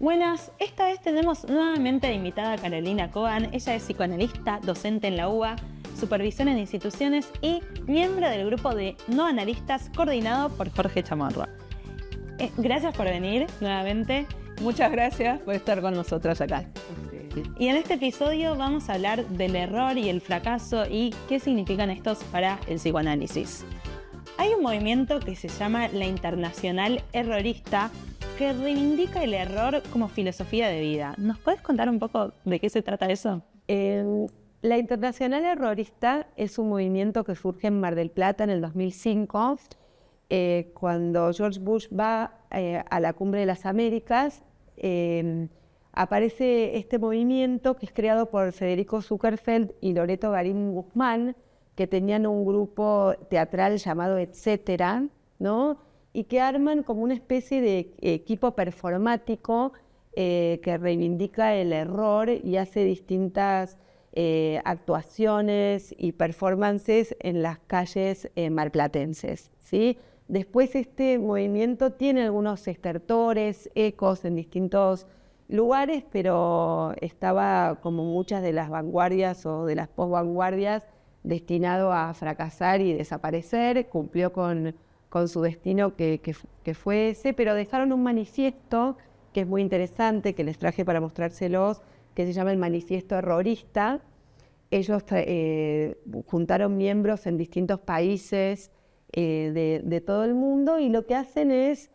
Buenas, esta vez tenemos nuevamente la invitada a Carolina Coan. Ella es psicoanalista, docente en la UBA, supervisión en instituciones y miembro del grupo de no analistas coordinado por Jorge Chamorro. Eh, gracias por venir nuevamente. Muchas gracias por estar con nosotras acá. Y en este episodio vamos a hablar del error y el fracaso y qué significan estos para el psicoanálisis. Hay un movimiento que se llama la Internacional Errorista que reivindica el error como filosofía de vida. ¿Nos puedes contar un poco de qué se trata eso? Em, la Internacional Errorista es un movimiento que surge en Mar del Plata en el 2005, eh, cuando George Bush va eh, a la Cumbre de las Américas. Em, aparece este movimiento que es creado por Federico Zuckerfeld y Loreto Garín Guzmán, que tenían un grupo teatral llamado Etcétera, ¿no? y que arman como una especie de eh, equipo performático eh, que reivindica el error y hace distintas eh, actuaciones y performances en las calles marplatenses. ¿sí? Después este movimiento tiene algunos estertores, ecos en distintos lugares, pero estaba como muchas de las vanguardias o de las posvanguardias destinado a fracasar y desaparecer, cumplió con con su destino que, que, fue ese, pero dejaron un manifiesto que es muy interesante, que les traje para mostrárselos, que se llama el Manifiesto Errorista. Ellos eh, juntaron miembros en distintos países eh, de, todo el mundo y lo que hacen es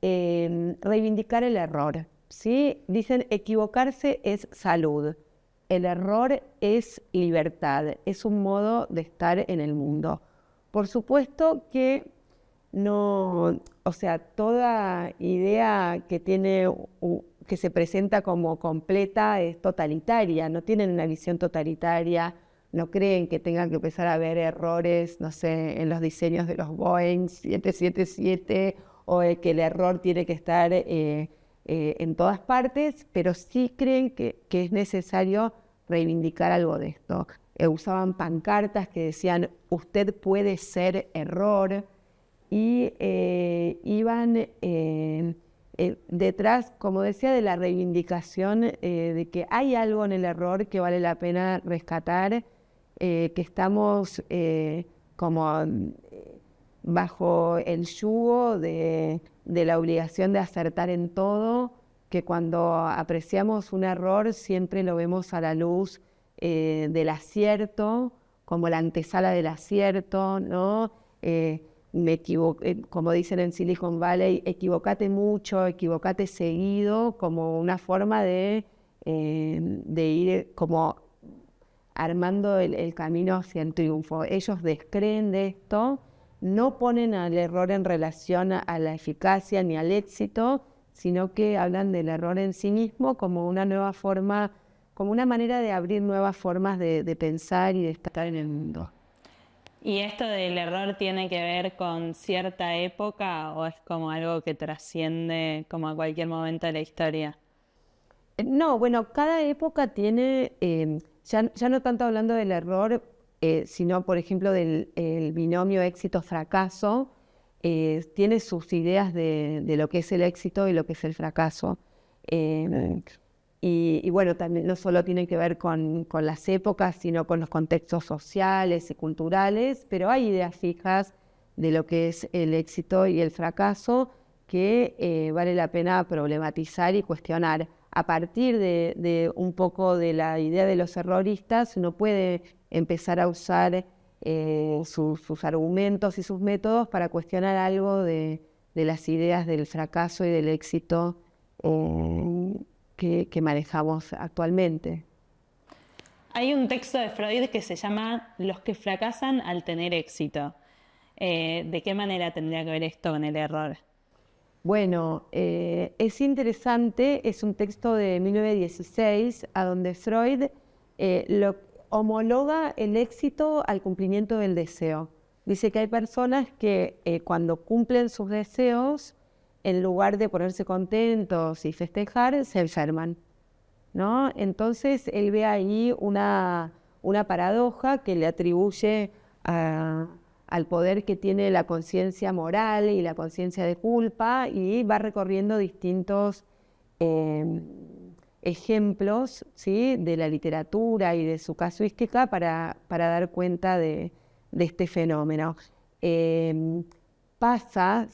eh, reivindicar el error. ¿sí? Dicen equivocarse es salud, el error es libertad, es un modo de estar en el mundo. Por supuesto que no, o sea, toda idea que tiene que se presenta como completa es totalitaria, no tienen una visión totalitaria, no creen que tengan que empezar a ver errores, no sé, en los diseños de los Boeing 777 o que el error tiene que estar eh, eh, en todas partes, pero sí creen que es necesario reivindicar algo de esto. Eh, usaban pancartas que decían, usted puede ser error, y eh, iban eh, eh, detrás, como decía, de la reivindicación de que hay algo en el error que vale la pena rescatar, que estamos como mm, bajo el yugo de, la obligación de acertar en todo, que cuando apreciamos un error siempre lo vemos a la luz del acierto, como la antesala del acierto, ¿no? me como dicen en Silicon Valley, equivocate mucho, equivocate seguido, como una forma de, em, de ir eh, como armando el, camino hacia el triunfo. Ellos descreen de esto, no ponen al error en relación a, la eficacia ni al éxito, sino que hablan del error en sí mismo como una nueva forma, como una manera de abrir nuevas formas de pensar y de estar en el mundo. ¿Y esto del error tiene que ver con cierta época o es como algo que trasciende como a cualquier momento de la historia? Eh, no, bueno, cada época tiene, em, ya, ya, no tanto hablando del error, eh, sino por ejemplo del binomio éxito-fracaso, eh, tiene sus ideas de, de, lo que es el éxito y lo que es el fracaso. Em, y, bueno, también no solo tiene que ver con, con, las épocas, sino con los contextos sociales y culturales, pero hay ideas fijas de lo que es el éxito y el fracaso que eh, vale la pena problematizar y cuestionar. A partir de, un poco de la idea de los erroristas, uno puede empezar a usar eh, sus argumentos y sus métodos para cuestionar algo de, de las ideas del fracaso y del éxito. Eh, que, manejamos actualmente. Hay un texto de Freud que se llama Los que fracasan al tener éxito. Eh, ¿De qué manera tendría que ver esto con el error? Bueno, eh, es interesante, es un texto de 1916, a donde Freud eh, homologa el éxito al cumplimiento del deseo. Dice que hay personas que cuando cumplen sus deseos en lugar de ponerse contentos y festejar, se enferman. ¿no? Entonces él ve ahí una, una paradoja que le atribuye al poder que tiene la conciencia moral y la conciencia de culpa y va recorriendo distintos em, ejemplos ¿sí? de la literatura y de su casuística para, para dar cuenta de, este fenómeno. Em, pasa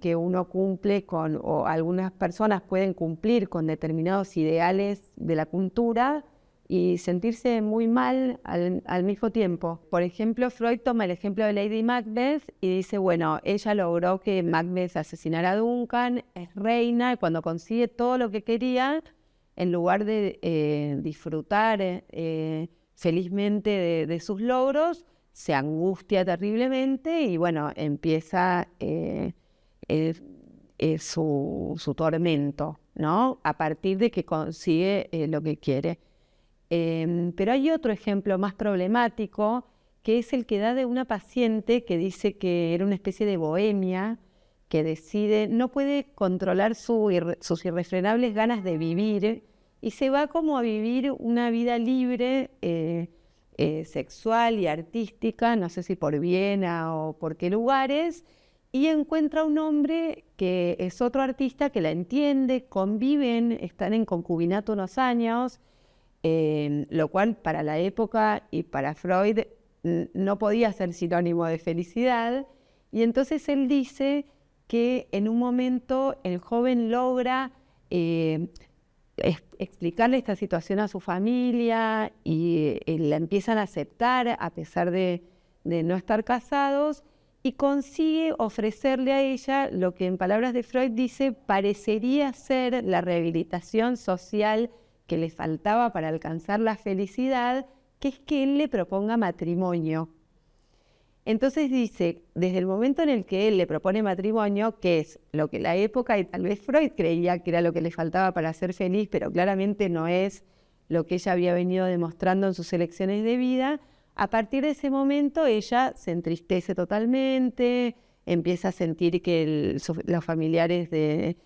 que uno cumple con, o algunas personas pueden cumplir con determinados ideales de la cultura y sentirse muy mal al, mismo tiempo. Por ejemplo, Freud toma el ejemplo de Lady Macbeth y dice, bueno, ella logró que Macbeth asesinara a Duncan, es reina y cuando consigue todo lo que quería, en lugar de eh, disfrutar eh, felizmente de sus logros, se angustia terriblemente y bueno, empieza eh, eh, eh, su, tormento, ¿no? A partir de que consigue lo que quiere. Em, pero hay otro ejemplo más problemático que es el que da de una paciente que dice que era una especie de bohemia, que decide, no puede controlar sus irrefrenables ganas de vivir y se va como a vivir una vida libre eh, sexual y artística, no sé si por Viena o por qué lugares, y encuentra un hombre que es otro artista que la entiende, conviven, están en concubinato unos años, em, lo cual para la época y para Freud no podía ser sinónimo de felicidad. Y entonces él dice que en un momento el joven logra em, explicarle esta situación a su familia y, eh, la empiezan a aceptar a pesar de, de no estar casados y consigue ofrecerle a ella lo que en palabras de Freud dice parecería ser la rehabilitación social que le faltaba para alcanzar la felicidad, que es que él le proponga matrimonio. Entonces dice, desde el momento en el que él le propone matrimonio, que es lo que la época y tal vez Freud creía que era lo que le faltaba para ser feliz, pero claramente no es lo que ella había venido demostrando en sus elecciones de vida, a partir de ese momento ella se entristece totalmente, empieza a sentir que los familiares de,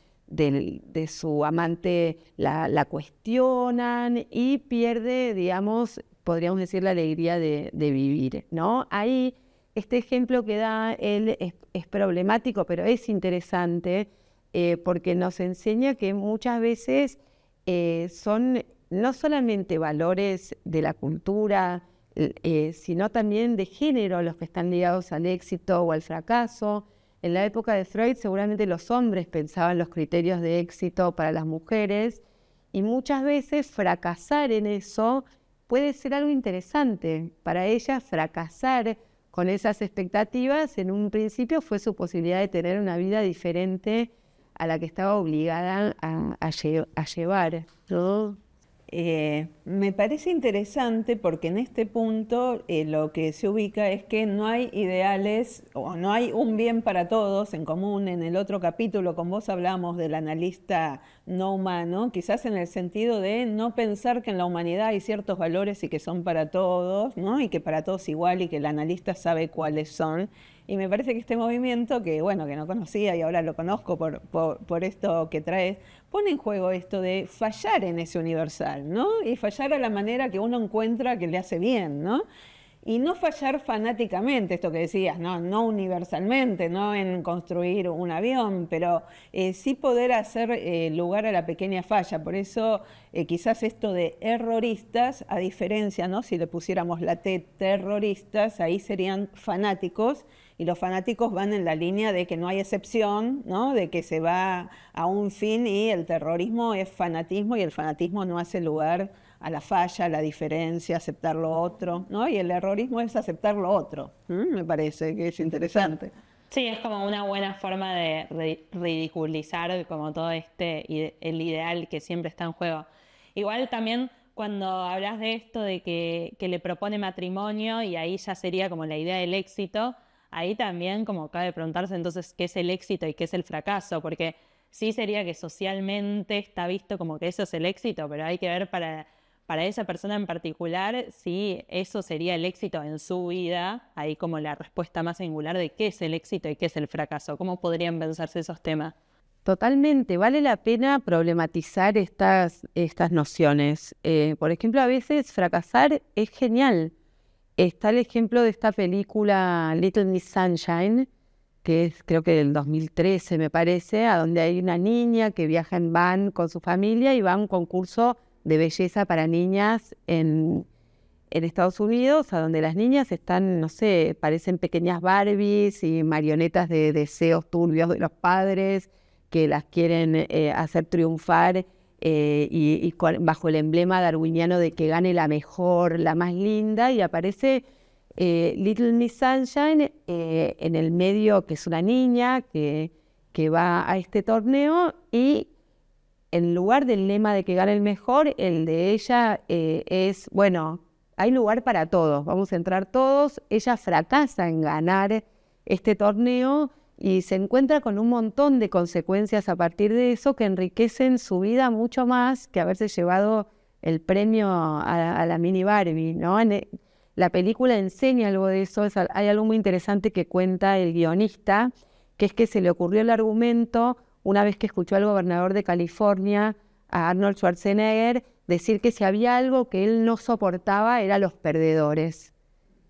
su amante la, cuestionan y pierde, digamos, podríamos decir, la alegría de, de vivir, ¿no? Ahí este ejemplo que da él es, problemático, pero es interesante eh, porque nos enseña que muchas veces eh, son no solamente valores de la cultura, eh, sino también de género los que están ligados al éxito o al fracaso. En la época de Freud seguramente los hombres pensaban los criterios de éxito para las mujeres y muchas veces fracasar en eso puede ser algo interesante. Para ellas fracasar con esas expectativas, en un principio fue su posibilidad de tener una vida diferente a la que estaba obligada a, a, llevar. Eh, me parece interesante porque en este punto eh, lo que se ubica es que no hay ideales o no hay un bien para todos en común. En el otro capítulo con vos hablamos del analista no humano, quizás en el sentido de no pensar que en la humanidad hay ciertos valores y que son para todos, ¿no? y que para todos igual y que el analista sabe cuáles son y me parece que este movimiento, que bueno, que no conocía y ahora lo conozco por, esto que trae, pone en juego esto de fallar en ese universal, ¿no? Y fallar a la manera que uno encuentra que le hace bien, ¿no? y no fallar fanáticamente, esto que decías, no, no universalmente, no en construir un avión, pero eh, sí poder hacer eh, lugar a la pequeña falla. Por eso eh, quizás esto de erroristas, a diferencia, ¿no? si le pusiéramos la T terroristas, ahí serían fanáticos y los fanáticos van en la línea de que no hay excepción, ¿no? de que se va a un fin y el terrorismo es fanatismo y el fanatismo no hace lugar a la falla, a la diferencia, aceptar lo otro, ¿no? Y el errorismo es aceptar lo otro, me parece que es interesante. Sí, es como una buena forma de ridiculizar como todo este, el ideal que siempre está en juego. Igual también cuando hablas de esto, de que, que le propone matrimonio y ahí ya sería como la idea del éxito, ahí también como cabe preguntarse entonces qué es el éxito y qué es el fracaso, porque sí sería que socialmente está visto como que eso es el éxito, pero hay que ver para para esa persona en particular, si eso sería el éxito en su vida, ahí como la respuesta más singular de qué es el éxito y qué es el fracaso, cómo podrían pensarse esos temas. Totalmente, vale la pena problematizar estas, estas nociones. Eh, por ejemplo, a veces fracasar es genial. Está el ejemplo de esta película Little Miss Sunshine, que es creo que del 2013 me parece, a donde hay una niña que viaja en van con su familia y va a un concurso de belleza para niñas en, Estados Unidos, a donde las niñas están, no sé, parecen pequeñas Barbies y marionetas de deseos turbios de los padres que las quieren eh, hacer triunfar eh, y, bajo el emblema darwiniano de que gane la mejor, la más linda, y aparece eh, Little Miss Sunshine en el medio, que es una niña que, que va a este torneo y en lugar del lema de que gane el mejor, el de ella eh, es, bueno, hay lugar para todos, vamos a entrar todos. Ella fracasa en ganar este torneo y se encuentra con un montón de consecuencias a partir de eso que enriquecen su vida mucho más que haberse llevado el premio a, la mini Barbie, ¿no? Eh, la película enseña algo de eso, hay algo muy interesante que cuenta el guionista, que es que se le ocurrió el argumento una vez que escuchó al gobernador de California, a Arnold Schwarzenegger, decir que si había algo que él no soportaba eran los perdedores.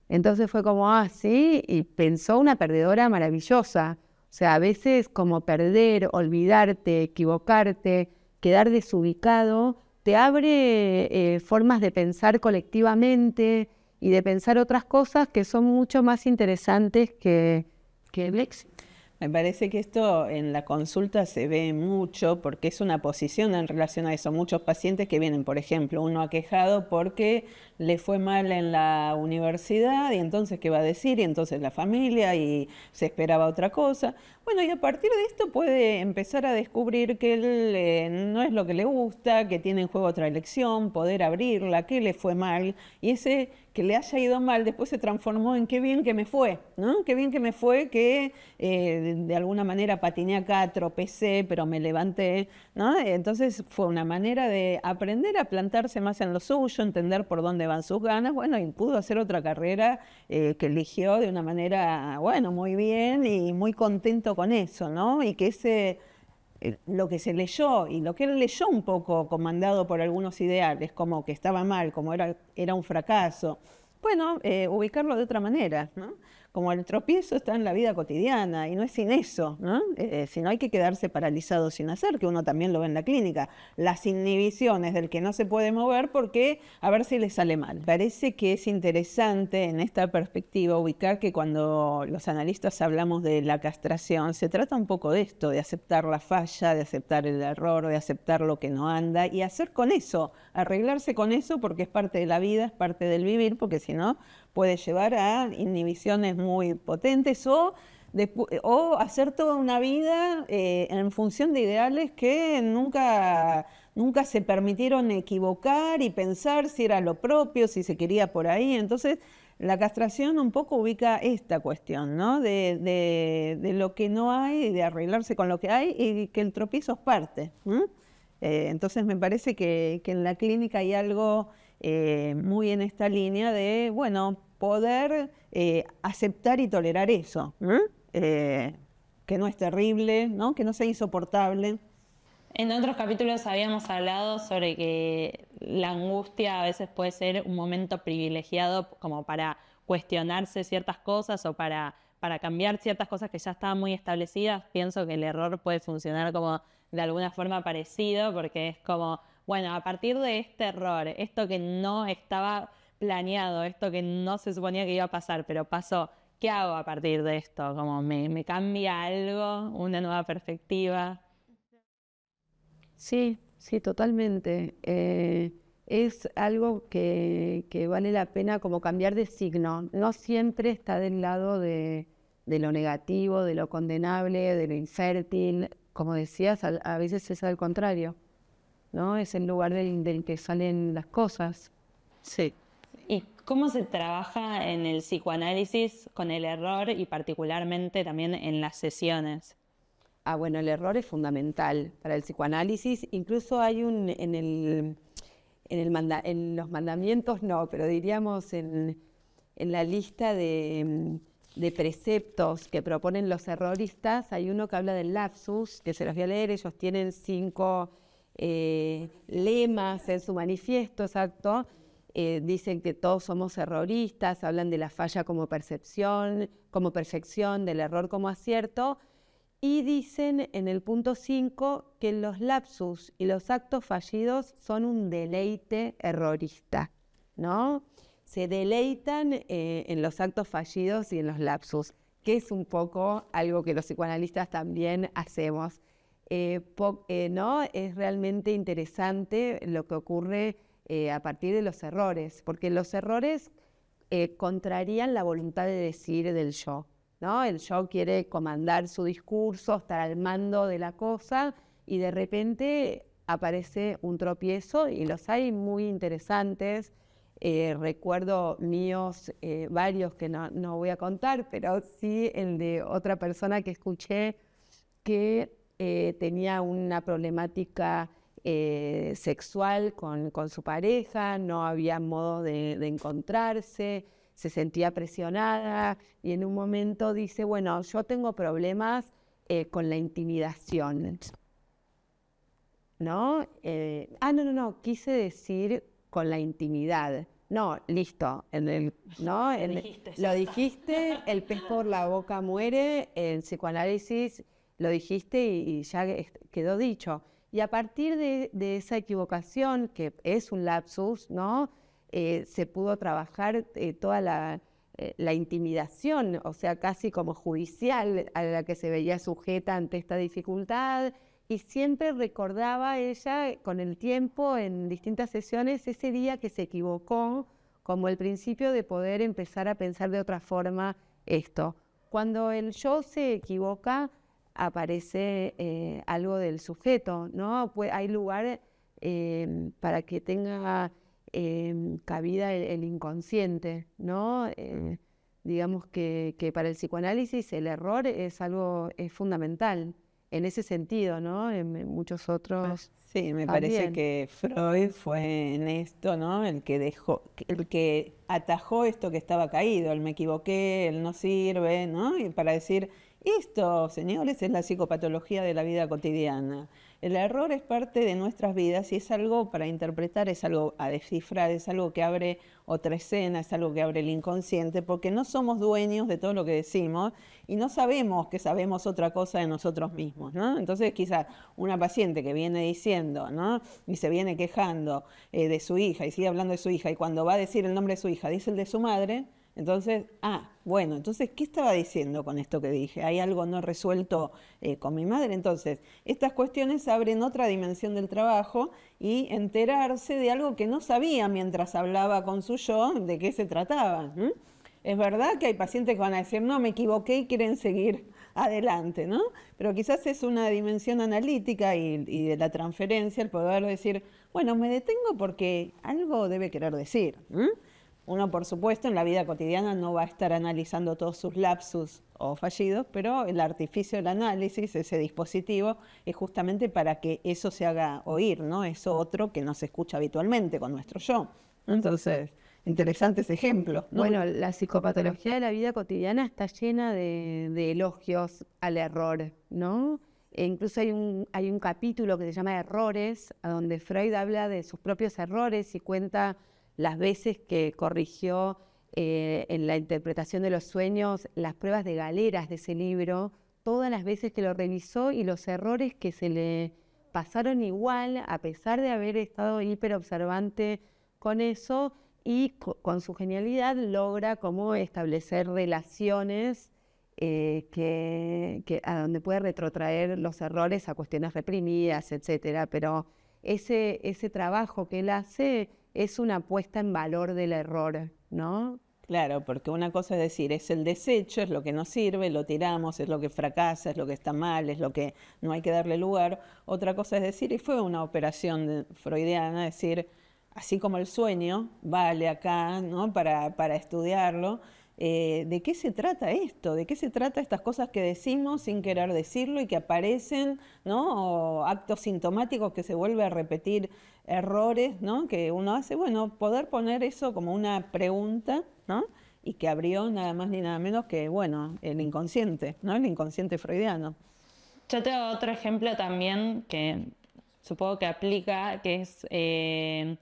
Entonces fue como, ah, sí, y pensó una perdedora maravillosa. O sea, a veces como perder, olvidarte, equivocarte, quedar desubicado, te abre eh, formas de pensar colectivamente y de pensar otras cosas que son mucho más interesantes que, que el éxito. Me parece que esto en la consulta se ve mucho porque es una posición en relación a eso. Muchos pacientes que vienen, por ejemplo, uno ha quejado porque le fue mal en la universidad y entonces qué va a decir y entonces la familia y se esperaba otra cosa. Bueno, y a partir de esto puede empezar a descubrir que él eh, no es lo que le gusta, que tiene en juego otra elección, poder abrirla, que le fue mal y ese que le haya ido mal después se transformó en qué bien que me fue, ¿no? Qué bien que me fue, que eh, de, alguna manera patiné acá, tropecé, pero me levanté, ¿no? Entonces fue una manera de aprender a plantarse más en lo suyo, entender por dónde van sus ganas, bueno, y pudo hacer otra carrera eh, que eligió de una manera, bueno, muy bien y muy contento con eso, ¿no? Y que ese eh, lo que se leyó y lo que él leyó un poco comandado por algunos ideales, como que estaba mal, como era, era un fracaso, bueno, eh, ubicarlo de otra manera. ¿no? como el tropiezo está en la vida cotidiana y no es sin eso, ¿no? Eh, eh, sino hay que quedarse paralizado sin hacer, que uno también lo ve en la clínica. Las inhibiciones del que no se puede mover porque a ver si le sale mal. Parece que es interesante en esta perspectiva ubicar que cuando los analistas hablamos de la castración, se trata un poco de esto, de aceptar la falla, de aceptar el error, de aceptar lo que no anda y hacer con eso, arreglarse con eso porque es parte de la vida, es parte del vivir, porque si no puede llevar a inhibiciones muy potentes o, o hacer toda una vida eh, en función de ideales que nunca, nunca se permitieron equivocar y pensar si era lo propio, si se quería por ahí. Entonces, la castración un poco ubica esta cuestión, ¿no? De, lo que no hay, de arreglarse con lo que hay y que el tropiezo es parte. Eh, entonces, me parece que, que en la clínica hay algo eh, muy en esta línea de, bueno, poder eh, aceptar y tolerar eso, ¿eh? que no es terrible, que no sea insoportable. En otros capítulos habíamos hablado sobre que la angustia a veces puede ser un momento privilegiado como para cuestionarse ciertas cosas o para, para cambiar ciertas cosas que ya estaban muy establecidas. Pienso que el error puede funcionar como de alguna forma parecido porque es como bueno, a partir de este error, esto que no estaba planeado, esto que no se suponía que iba a pasar, pero pasó, ¿qué hago a partir de esto? Como me, cambia algo, una nueva perspectiva. Sí, sí, totalmente. Eh, es algo que, vale la pena como cambiar de signo. No siempre está del lado de, lo negativo, de lo condenable, de lo infértil. Como decías, a veces es al contrario. Es el lugar del, que salen las cosas. Sí. ¿Y cómo se trabaja en el psicoanálisis con el error y particularmente también en las sesiones? Ah, bueno, el error es fundamental para el psicoanálisis. Incluso hay un, en, el, en, en los mandamientos no, pero diríamos en, en la lista de, de, preceptos que proponen los erroristas, hay uno que habla del lapsus, que se los voy a leer, ellos tienen cinco eh, lemas en su manifiesto, exacto. Eh, dicen que todos somos erroristas, hablan de la falla como percepción, como perfección, del error como acierto, y dicen en el punto 5 que los lapsus y los actos fallidos son un deleite errorista, ¿no? Se deleitan eh, en los actos fallidos y en los lapsus, que es un poco algo que los psicoanalistas también hacemos eh, eh, ¿no? es realmente interesante lo que ocurre eh, a partir de los errores, porque los errores contrarían la voluntad de decir del yo. ¿no? El yo quiere comandar su discurso, estar al mando de la cosa y de repente aparece un tropiezo y los hay muy interesantes. recuerdo míos varios que no, no, voy a contar, pero sí el de otra persona que escuché que eh, tenía una problemática eh, sexual con, su pareja, no había modo de, encontrarse, se sentía presionada y en un momento dice, bueno, yo tengo problemas eh, con la intimidación. ¿No? ah, no, no, no, quise decir con la intimidad. No, listo. lo dijiste, el pez por la boca muere, en psicoanálisis lo dijiste y, ya quedó dicho. Y a partir de, esa equivocación, que es un lapsus, ¿no? Eh, se pudo trabajar eh, toda eh, la, intimidación, o sea, casi como judicial a la que se veía sujeta ante esta dificultad. Y siempre recordaba ella con el tiempo, en distintas sesiones, ese día que se equivocó, como el principio de poder empezar a pensar de otra forma esto. Cuando el yo se equivoca, aparece eh, algo del sujeto, ¿no? pues hay lugar em, para que tenga em, cabida el, inconsciente, ¿no? Mm. Eh, digamos que, para el psicoanálisis el error es algo fundamental en ese sentido, ¿no? En, muchos ah, otros. Sí, me parece que Freud fue en esto, ¿no? El que dejó, el que atajó esto que estaba caído, el me equivoqué, el no sirve, ¿no? Y para decir esto, señores, es la psicopatología de la vida cotidiana. El error es parte de nuestras vidas y es algo para interpretar, es algo a descifrar, es algo que abre otra escena, es algo que abre el inconsciente, porque no somos dueños de todo lo que decimos y no sabemos que sabemos otra cosa de nosotros mismos, ¿no? Entonces quizás una paciente que viene diciendo, ¿no? Y se viene quejando eh, de su hija y sigue hablando de su hija y cuando va a decir el nombre de su hija dice el de su madre, entonces, ah, bueno, entonces, ¿qué estaba diciendo con esto que dije? ¿Hay algo no resuelto eh, con mi madre? Entonces, estas cuestiones abren otra dimensión del trabajo y enterarse de algo que no sabía mientras hablaba con su yo, de qué se trataba. Es verdad que hay pacientes que van a decir, no, me equivoqué y quieren seguir adelante, ¿no? Pero quizás es una dimensión analítica y, de la transferencia el poder decir, bueno, me detengo porque algo debe querer decir. Uno, por supuesto, en la vida cotidiana no va a estar analizando todos sus lapsus o fallidos, pero el artificio del análisis, ese dispositivo, es justamente para que eso se haga oír, ¿no? Eso otro que no se escucha habitualmente con nuestro yo. Entonces, interesantes ejemplos. Bueno, la psicopatología de la vida cotidiana está llena de, elogios al error, ¿no? E incluso hay un, hay un capítulo que se llama Errores, donde Freud habla de sus propios errores y cuenta las veces que corrigió eh, en la interpretación de los sueños las pruebas de galeras de ese libro, todas las veces que lo revisó y los errores que se le pasaron igual, a pesar de haber estado hiper observante con eso, y con su genialidad logra como establecer relaciones eh, que, a donde puede retrotraer los errores a cuestiones reprimidas, etcétera. Pero ese, ese trabajo que él hace es una apuesta en valor del error, ¿no? Claro, porque una cosa es decir, es el desecho, es lo que no sirve, lo tiramos, es lo que fracasa, es lo que está mal, es lo que no hay que darle lugar. Otra cosa es decir, y fue una operación freudiana, decir, así como el sueño vale acá, ¿no? Para, para estudiarlo, eh, de qué se trata esto, de qué se trata estas cosas que decimos sin querer decirlo y que aparecen, ¿no? actos sintomáticos que se vuelven a repetir, errores, ¿no? Que uno hace, bueno, poder poner eso como una pregunta, ¿no? Y que abrió nada más ni nada menos que, bueno, el inconsciente, ¿no? El inconsciente freudiano. Yo tengo otro ejemplo también que supongo que aplica, que es eh,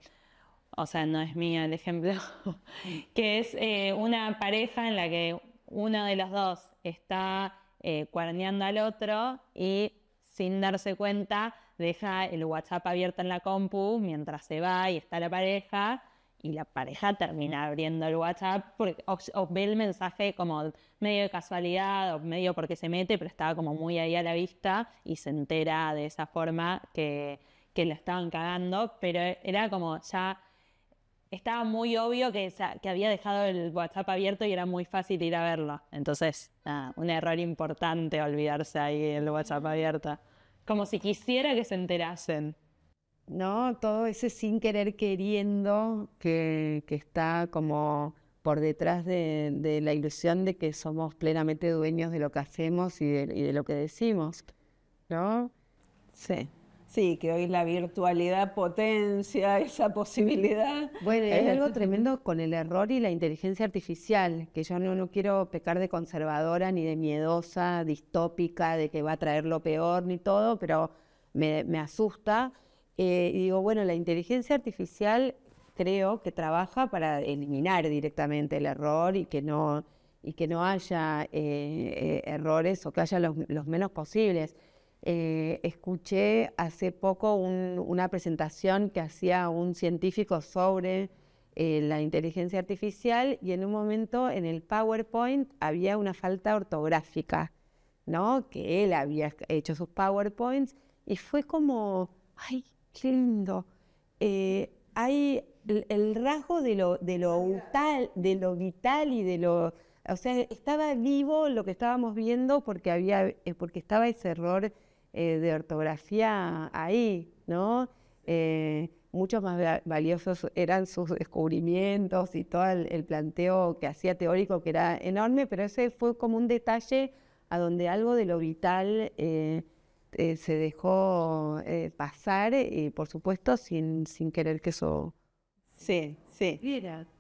o sea, no es mío el ejemplo, que es eh, una pareja en la que uno de los dos está eh, al otro y sin darse cuenta deja el WhatsApp abierto en la compu mientras se va y está la pareja y la pareja termina abriendo el WhatsApp porque, o, ve el mensaje como medio de casualidad o medio porque se mete, pero estaba como muy ahí a la vista y se entera de esa forma que, que lo estaban cagando, pero era como ya estaba muy obvio que, que, había dejado el WhatsApp abierto y era muy fácil ir a verlo. Entonces, un error importante olvidarse ahí el WhatsApp abierto. Como si quisiera que se enterasen. No, todo ese sin querer queriendo que, está como por detrás de, la ilusión de que somos plenamente dueños de lo que hacemos y de, y de lo que decimos. ¿No? Sí. Sí, que hoy la virtualidad potencia esa posibilidad. Bueno, es algo eh. tremendo con el error y la inteligencia artificial, que yo no, quiero pecar de conservadora, ni de miedosa, distópica, de que va a traer lo peor, ni todo, pero me, asusta. Eh, y digo, bueno, la inteligencia artificial creo que trabaja para eliminar directamente el error y que no, y que no haya eh, errores o que haya los menos posibles eh, escuché hace poco una presentación que hacía un científico sobre eh, la inteligencia artificial y en un momento en el PowerPoint había una falta ortográfica, ¿no? Que él había hecho sus PowerPoints y fue como, ay, qué lindo. Eh, hay el, rasgo de lo, de lo vital, de lo vital y de lo, o sea, estaba vivo lo que estábamos viendo porque había, porque estaba ese error eh, de ortografía ahí, ¿no? Eh, muchos más valiosos eran sus descubrimientos y todo el, planteo que hacía teórico, que era enorme, pero ese fue como un detalle a donde algo de lo vital eh, se dejó pasar, y por supuesto sin, querer que eso... Sí, sí.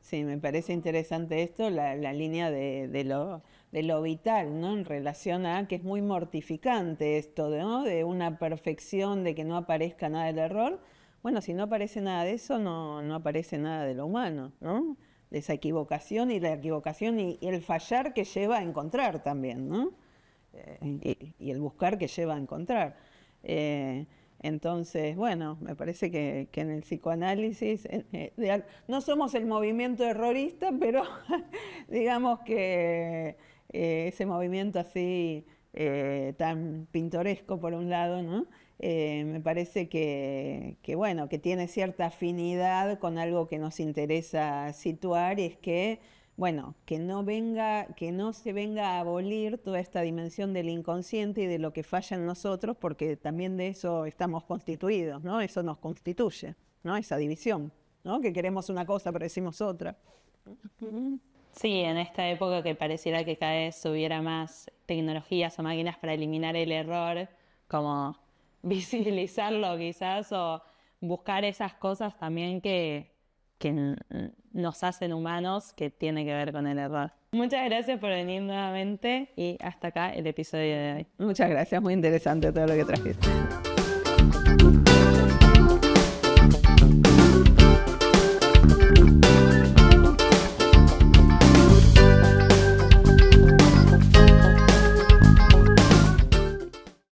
Sí, me parece interesante esto, la, línea de, de lo de lo vital, ¿no? En relación a que es muy mortificante esto, ¿no? De una perfección, de que no aparezca nada del error. Bueno, si no aparece nada de eso, no, aparece nada de lo humano, ¿no? De esa equivocación y la equivocación y, el fallar que lleva a encontrar también, ¿no? Eh, y, el buscar que lleva a encontrar. Eh, entonces, bueno, me parece que, en el psicoanálisis, eh, no somos el movimiento errorista, pero digamos que eh, ese movimiento así eh, tan pintoresco por un lado, eh, me parece que, que, bueno, que tiene cierta afinidad con algo que nos interesa situar y es que, bueno, que no venga, que no se venga a abolir toda esta dimensión del inconsciente y de lo que falla en nosotros, porque también de eso estamos constituidos, ¿no? Eso nos constituye, ¿no? Esa división, ¿no? Que queremos una cosa pero decimos otra. Sí, en esta época que pareciera que cada vez hubiera más tecnologías o máquinas para eliminar el error, como visibilizarlo quizás o buscar esas cosas también que, nos hacen humanos que tiene que ver con el error. Muchas gracias por venir nuevamente y hasta acá el episodio de hoy. Muchas gracias, muy interesante todo lo que trajiste.